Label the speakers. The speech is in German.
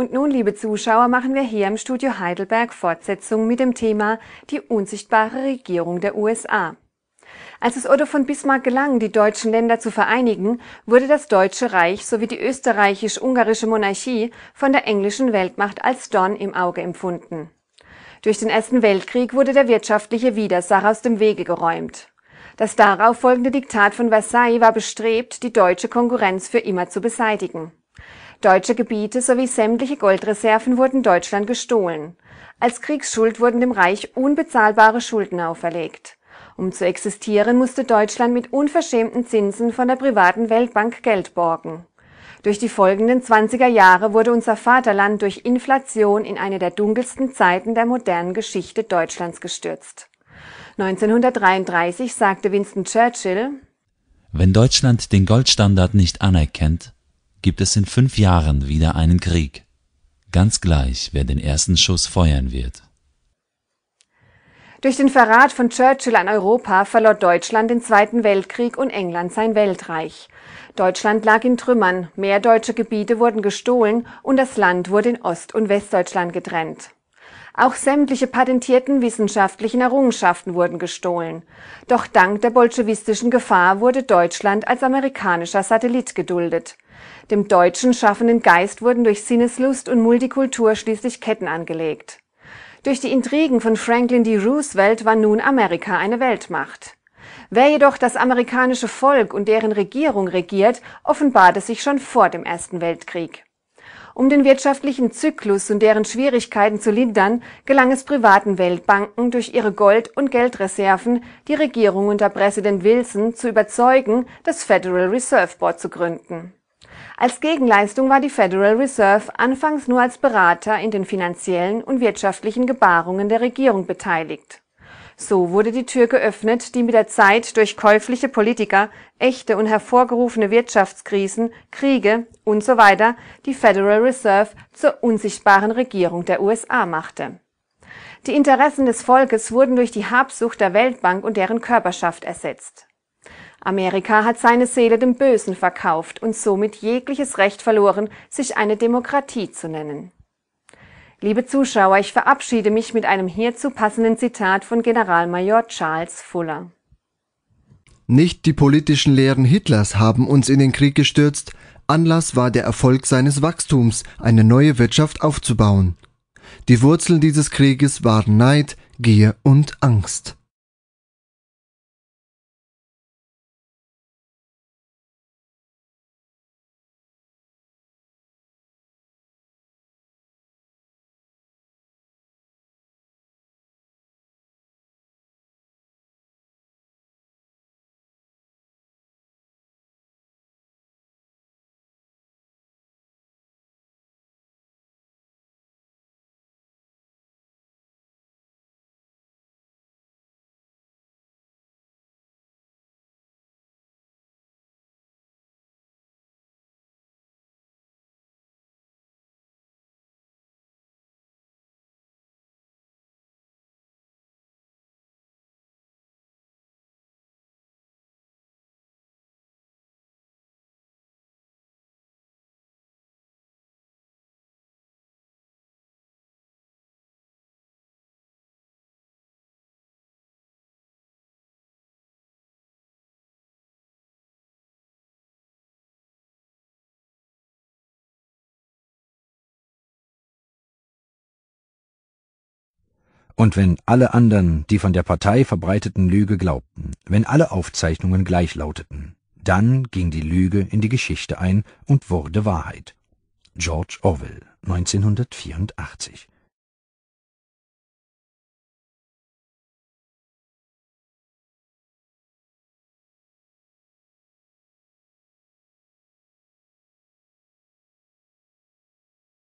Speaker 1: Und nun, liebe Zuschauer, machen wir hier im Studio Heidelberg Fortsetzung mit dem Thema Die unsichtbare Regierung der USA. Als es Otto von Bismarck gelang, die deutschen Länder zu vereinigen, wurde das Deutsche Reich sowie die österreichisch-ungarische Monarchie von der englischen Weltmacht als Don im Auge empfunden. Durch den Ersten Weltkrieg wurde der wirtschaftliche Widersacher aus dem Wege geräumt. Das darauf folgende Diktat von Versailles war bestrebt, die deutsche Konkurrenz für immer zu beseitigen. Deutsche Gebiete sowie sämtliche Goldreserven wurden Deutschland gestohlen. Als Kriegsschuld wurden dem Reich unbezahlbare Schulden auferlegt. Um zu existieren, musste Deutschland mit unverschämten Zinsen von der privaten Weltbank Geld borgen. Durch die folgenden 20er Jahre wurde unser Vaterland durch Inflation in eine der dunkelsten Zeiten der modernen Geschichte Deutschlands gestürzt. 1933 sagte Winston Churchill, Wenn Deutschland den Goldstandard nicht anerkennt, gibt es in fünf Jahren wieder einen Krieg. Ganz gleich, wer den ersten Schuss feuern wird. Durch den Verrat von Churchill an Europa verlor Deutschland den Zweiten Weltkrieg und England sein Weltreich. Deutschland lag in Trümmern, mehr deutsche Gebiete wurden gestohlen und das Land wurde in Ost- und Westdeutschland getrennt. Auch sämtliche patentierten wissenschaftlichen Errungenschaften wurden gestohlen. Doch dank der bolschewistischen Gefahr wurde Deutschland als amerikanischer Satellit geduldet. Dem deutschen schaffenden Geist wurden durch Sinneslust und Multikultur schließlich Ketten angelegt. Durch die Intrigen von Franklin D. Roosevelt war nun Amerika eine Weltmacht. Wer jedoch das amerikanische Volk und deren Regierung regiert, offenbarte sich schon vor dem Ersten Weltkrieg. Um den wirtschaftlichen Zyklus und deren Schwierigkeiten zu lindern, gelang es privaten Weltbanken durch ihre Gold- und Geldreserven, die Regierung unter Präsident Wilson zu überzeugen, das Federal Reserve Board zu gründen. Als Gegenleistung war die Federal Reserve anfangs nur als Berater in den finanziellen und wirtschaftlichen Gebarungen der Regierung beteiligt so wurde die Tür geöffnet, die mit der Zeit durch käufliche Politiker echte und hervorgerufene Wirtschaftskrisen, Kriege usw. die Federal Reserve zur unsichtbaren Regierung der USA machte. Die Interessen des Volkes wurden durch die Habsucht der Weltbank und deren Körperschaft ersetzt. Amerika hat seine Seele dem Bösen verkauft und somit jegliches Recht verloren, sich eine Demokratie zu nennen. Liebe Zuschauer, ich verabschiede mich mit einem hierzu passenden Zitat von Generalmajor Charles Fuller. Nicht die politischen Lehren Hitlers haben uns in den Krieg gestürzt, Anlass war der Erfolg seines Wachstums, eine neue Wirtschaft aufzubauen. Die Wurzeln dieses Krieges waren Neid, Gier und Angst. Und wenn alle anderen die von der Partei verbreiteten Lüge glaubten, wenn alle Aufzeichnungen gleich lauteten, dann ging die Lüge in die Geschichte ein und wurde Wahrheit. George Orwell, 1984